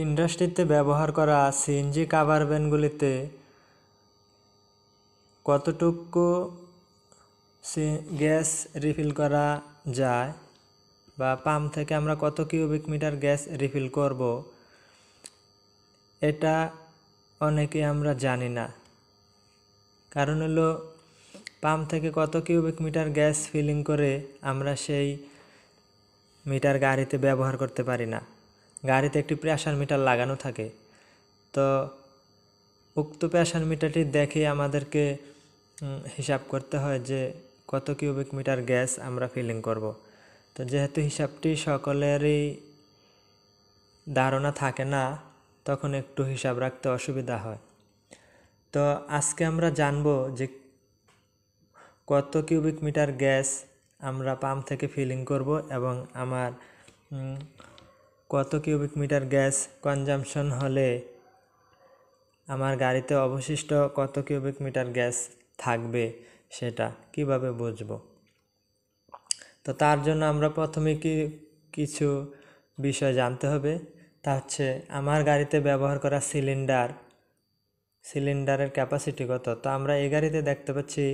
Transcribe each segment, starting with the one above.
ইন্ডাস্ট্রিতে ব্যবহার করা সিএনজি কাভার ভ্যানগুলিতে কতটুকু গ্যাস রিফিল করা যায় বা পাম্প থেকে আমরা কত কিউবিক মিটার গ্যাস রিফিল করব এটা অনেকে আমরা জানি না কারণ হলো পাম্প থেকে কত কিউবিক মিটার গ্যাস ফিলিং করে আমরা সেই মিটার গাড়িতে ব্যবহার করতে পারি না গাড়িতে একটি প্রেশার মিটার লাগানো থাকে তো উক্ত প্রেশার মিটারটি দেখে আমাদেরকে হিসাব করতে হয় যে কত কিউবিক মিটার গ্যাস আমরা ফিলিং করব তো যেহেতু হিসাবটি সকলেরই ধারণা থাকে না তখন একটু হিসাব রাখতে অসুবিধা হয় তো আজকে আমরা জানব যে কত কিউবিক মিটার গ্যাস আমরা পাম্প থেকে ফিলিং করব এবং আমার কত কিউবিক মিটার গ্যাস কনজামশন হলে আমার গাড়িতে অবশিষ্ট কত কিউবিক মিটার গ্যাস থাকবে সেটা কিভাবে বুঝব তো তার জন্য আমরা প্রথমে কি কিছু বিষয় জানতে হবে তা হচ্ছে আমার গাড়িতে ব্যবহার করা সিলিন্ডার সিলিন্ডারের ক্যাপাসিটি কত তো আমরা এই গাড়িতে দেখতে পাচ্ছি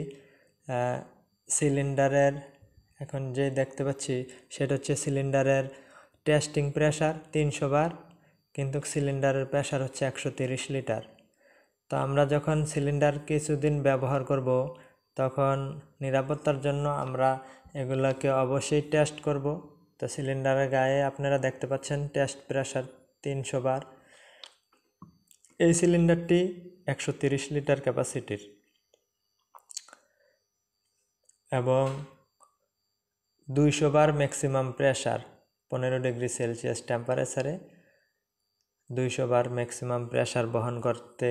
সিলিন্ডারের এখন যে দেখতে পাচ্ছি সেটা হচ্ছে সিলিন্ডারের টেস্টিং প্রেশার তিনশো বার কিন্তু সিলিন্ডারের প্রেশার হচ্ছে একশো তিরিশ লিটার তো আমরা যখন সিলিন্ডার কিছুদিন ব্যবহার করব তখন নিরাপত্তার জন্য আমরা এগুলোকে অবশ্যই টেস্ট করব তো সিলিন্ডারের গায়ে আপনারা দেখতে পাচ্ছেন টেস্ট প্রেশার তিনশো বার এই সিলিন্ডারটি একশো তিরিশ লিটার ক্যাপাসিটির এবং দুইশো বার ম্যাক্সিমাম প্রেশার পনেরো ডিগ্রি সেলসিয়াস টেম্পারেচারে দুইশো বার ম্যাক্সিমাম প্রেশার বহন করতে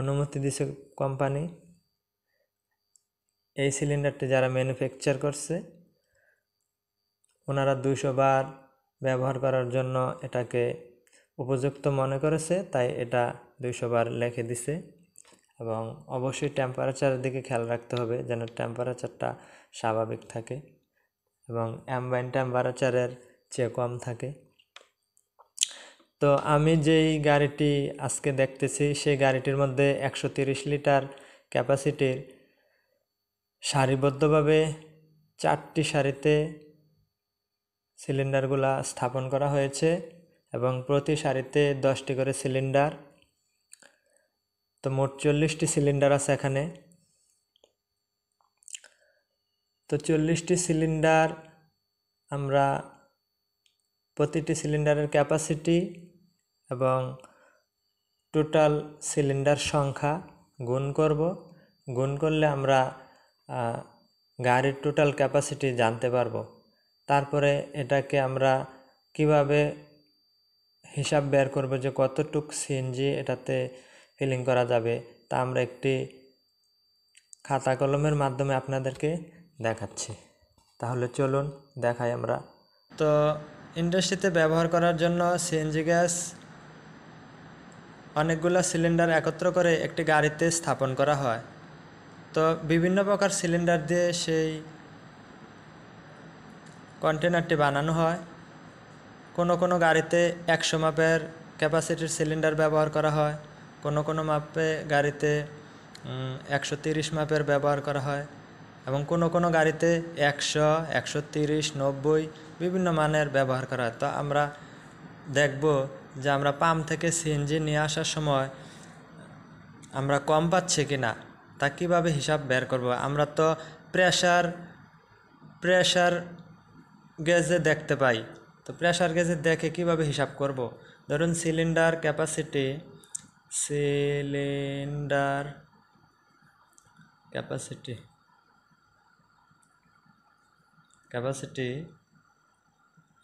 অনুমতি দিছে কোম্পানি এই সিলিন্ডারটি যারা ম্যানুফ্যাকচার করছে ওনারা দুইশো বার ব্যবহার করার জন্য এটাকে উপযুক্ত মনে করেছে তাই এটা দুইশো বার লেখে দিছে এবং অবশ্যই টেম্পারেচারের দিকে খেয়াল রাখতে হবে যেন টেম্পারেচারটা স্বাভাবিক থাকে এবং অ্যাম্বাইন টেম্পারেচারের চেয়ে কম থাকে তো আমি যেই গাড়িটি আজকে দেখতেছি সেই গাড়িটির মধ্যে একশো লিটার ক্যাপাসিটির সারিবদ্ধভাবে চারটি সারিতে সিলিন্ডারগুলা স্থাপন করা হয়েছে এবং প্রতি সারিতে দশটি করে সিলিন্ডার তো মোট চল্লিশটি সিলিন্ডার আছে এখানে তো চল্লিশটি সিলিন্ডার আমরা প্রতিটি সিলিন্ডারের ক্যাপাসিটি এবং টোটাল সিলিন্ডার সংখ্যা গুণ করব গুণ করলে আমরা গাড়ির টোটাল ক্যাপাসিটি জানতে পারবো তারপরে এটাকে আমরা কিভাবে হিসাব বের করব যে কতটুক সিএনজি এটাতে ফিলিং করা যাবে তা আমরা একটি খাতা কলমের মাধ্যমে আপনাদেরকে দেখাচ্ছি তাহলে চলুন দেখাই আমরা তো ইন্ডাস্ট্রিতে ব্যবহার করার জন্য সিএনজি গ্যাস অনেকগুলো সিলিন্ডার একত্র করে একটি গাড়িতে স্থাপন করা হয় তো বিভিন্ন প্রকার সিলিন্ডার দিয়ে সেই কন্টেনারটি বানানো হয় কোনো কোনো গাড়িতে একশো মাপের ক্যাপাসিটির সিলিন্ডার ব্যবহার করা হয় কোনো কোনো মাপে গাড়িতে একশো তিরিশ মাপের ব্যবহার করা হয় এবং কোনো কোনো গাড়িতে একশো একশো তিরিশ নব্বই বিভিন্ন মানের ব্যবহার করা হয় তো আমরা দেখব যে আমরা পাম্প থেকে সিএনজি নিয়ে আসার সময় আমরা কম পাচ্ছি কি না তা কীভাবে হিসাব বের করব আমরা তো প্রেশার প্রেশার গেজে দেখতে পাই তো প্রেশার গেজে দেখে কিভাবে হিসাব করব ধরুন cylinder capacity cylinder capacity capacity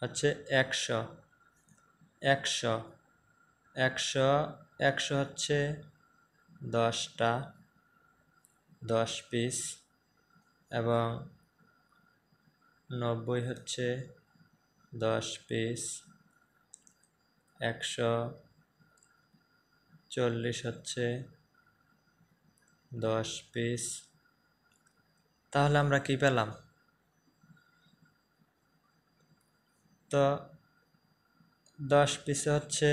হচ্ছে একশো একশো একশো একশো হচ্ছে দশটা দশ পিস এবং নব্বই হচ্ছে দশ পিস একশো চল্লিশ হচ্ছে দশ পিস তাহলে আমরা কি পেলাম তো দশ পিসে হচ্ছে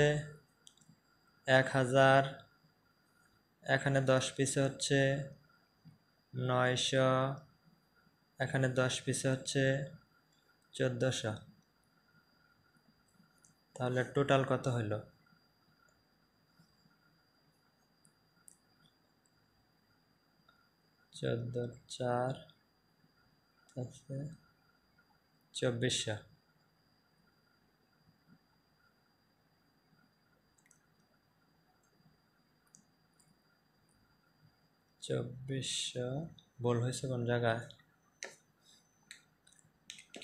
এক হাজার এখানে দশ পিসে হচ্ছে নয়শো এখানে দশ পিসে হচ্ছে চোদ্দোশো তাহলে টোটাল কত হলো চোদ্দো চার চব্বিশশো চব্বিশশো বল হয়েছে কোন জায়গায়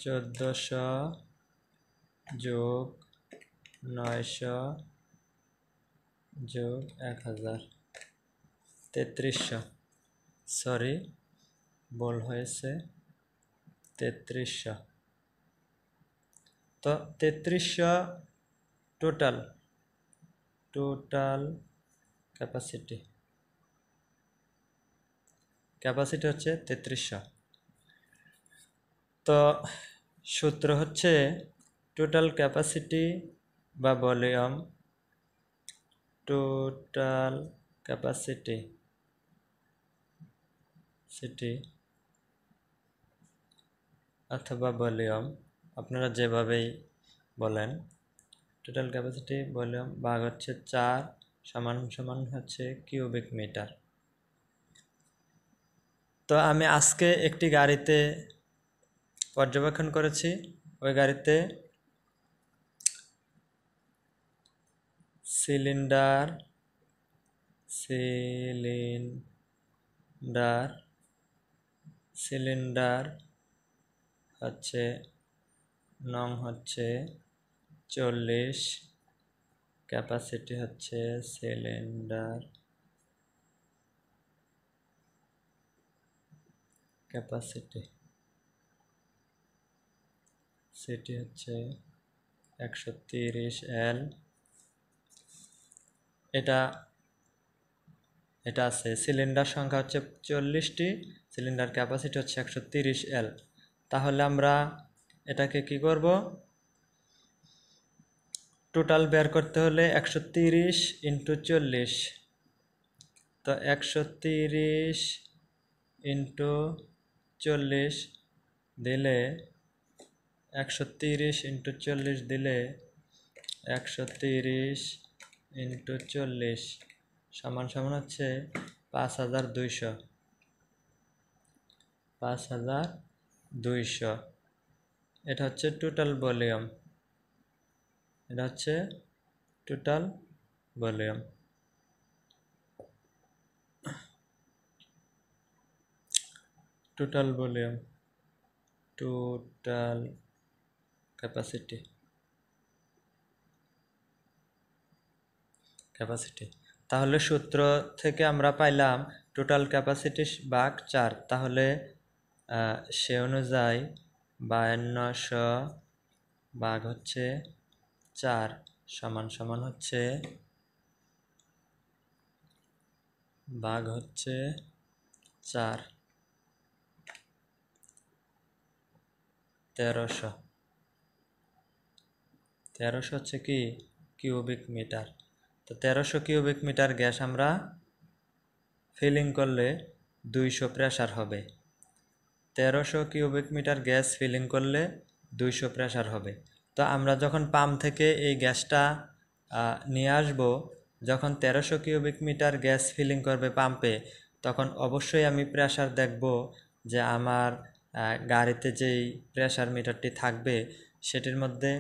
চোদ্দোশো যোগ নয়শো যোগ এক হাজার তেত্রিশশো সরি বল হয়েছে তেত্রিশশো তো তেত্রিশশো টোটাল টোটাল ক্যাপাসিটি ক্যাপাসিটি হচ্ছে তেত্রিশশো তো সূত্র হচ্ছে টোটাল ক্যাপাসিটি বা ভলিউম টোটাল ক্যাপাসিটি সিটি অথবা ভলিউম আপনারা যেভাবেই বলেন টোটাল ক্যাপাসিটি ভলিউম ভাগ হচ্ছে চার সমান সমান হচ্ছে কিউবিক মিটার তো আমি আজকে একটি গাড়িতে পর্যবেক্ষণ করেছি ওই গাড়িতে সিলিন্ডার সিলিন্ডার সিলিন্ডার হচ্ছে নং হচ্ছে চল্লিশ ক্যাপাসিটি হচ্ছে সিলিন্ডার ক্যাপাসিটি সেটি হচ্ছে একশো তিরিশ এল এটা এটা আছে সিলিন্ডার সংখ্যা হচ্ছে চল্লিশটি সিলিন্ডার ক্যাপাসিটি হচ্ছে একশো তিরিশ এল তাহলে আমরা এটাকে কি করব টোটাল বের করতে হলে একশো তিরিশ ইন্টু চল্লিশ তো একশো তিরিশ ইন্টু চল্লিশ দিলে একশো তিরিশ ইন্টু চল্লিশ দিলে একশো তিরিশ ইন্টু চল্লিশ সমান সমান হচ্ছে পাঁচ হাজার দুইশো পাঁচ হাজার দুইশো এটা হচ্ছে টোটাল ভলিউম এটা হচ্ছে total volume total volume total capacity capacity তাহলে সূত্র থেকে আমরা পাইলাম টোটাল ক্যাপাসিটি বাঘ চার তাহলে সে অনুযায়ী বায়ান্নশ বাঘ হচ্ছে চার সমান সমান হচ্ছে বাঘ হচ্ছে চার তেরোশো তেরোশো হচ্ছে কি কিউবিক মিটার তো তেরোশো কিউবিক মিটার গ্যাস আমরা ফিলিং করলে দুইশো প্রেশার হবে তেরোশো কিউবিক মিটার গ্যাস ফিলিং করলে দুইশো প্রেশার হবে তো আমরা যখন পাম্প থেকে এই গ্যাসটা নিয়ে আসব যখন তেরোশো কিউবিক মিটার গ্যাস ফিলিং করবে পাম্পে তখন অবশ্যই আমি প্রেশার দেখব যে আমার গাড়িতে যেই প্রেশার মিটারটি থাকবে সেটির মধ্যে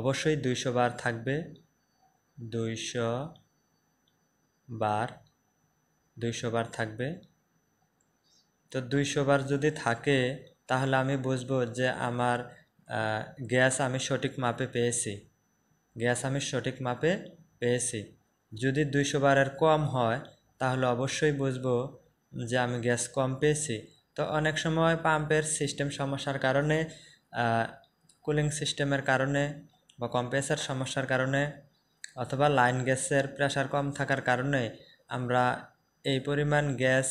অবশ্যই দুইশো বার থাকবে দুইশো বার দুইশো বার থাকবে তো দুইশো বার যদি থাকে তাহলে আমি বুঝবো যে আমার গ্যাস আমি সঠিক মাপে পেয়েছি গ্যাস আমি সঠিক মাপে পেয়েছি যদি দুইশো বারের কম হয় তাহলে অবশ্যই বুঝবো যে আমি গ্যাস কম পেয়েছি তো অনেক সময় পাম্পের সিস্টেম সমস্যার কারণে কুলিং সিস্টেমের কারণে বা কম্প্রেসার সমস্যার কারণে অথবা লাইন গ্যাসের প্রেশার কম থাকার কারণে আমরা এই পরিমাণ গ্যাস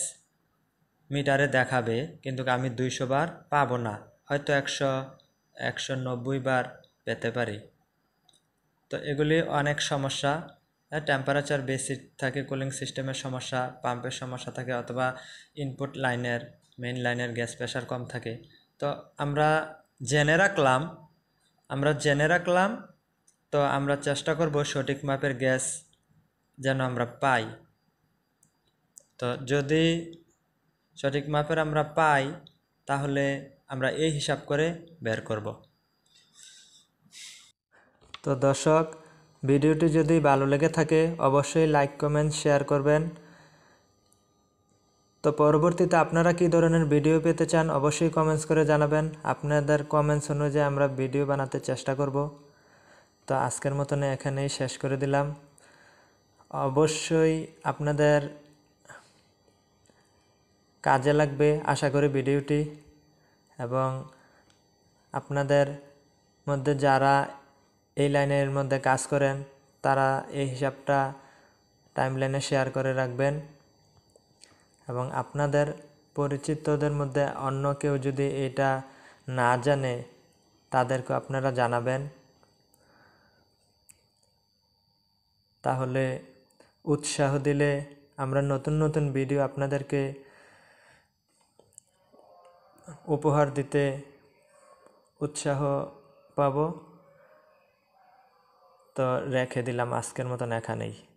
মিটারে দেখাবে কিন্তু আমি দুইশো বার পাবো না হয়তো একশো একশো নব্বই বার পেতে পারি তো এগুলি অনেক সমস্যা টেম্পারেচার বেশি থাকে কুলিং সিস্টেমের সমস্যা পাম্পের সমস্যা থাকে অথবা ইনপুট লাইনের মেন লাইনের গ্যাস প্রেশার কম থাকে তো আমরা জেনে রাখলাম আমরা জেনে রাখলাম তো আমরা চেষ্টা করব সঠিক মাপের গ্যাস যেন আমরা পাই তো যদি সঠিক মাপের আমরা পাই তাহলে আমরা এই হিসাব করে বের করব তো দর্শক ভিডিওটি যদি ভালো লেগে থাকে অবশ্যই লাইক কমেন্ট শেয়ার করবেন তো পরবর্তীতে আপনারা কি ধরনের ভিডিও পেতে চান অবশ্যই কমেন্টস করে জানাবেন আপনাদের কমেন্টস অনুযায়ী আমরা ভিডিও বানাতে চেষ্টা করব তো আজকের মতন এখানেই শেষ করে দিলাম অবশ্যই আপনাদের কাজে লাগবে আশা করি ভিডিওটি এবং আপনাদের মধ্যে যারা এই লাইনের মধ্যে কাজ করেন তারা এই হিসাবটা টাইম লাইনে শেয়ার করে রাখবেন এবং আপনাদের পরিচিতদের মধ্যে অন্য কেউ যদি এটা না জানে তাদেরকে আপনারা জানাবেন তাহলে উৎসাহ দিলে আমরা নতুন নতুন ভিডিও আপনাদেরকে উপহার দিতে উৎসাহ পাব তো রেখে দিলাম আজকের মতন এখানেই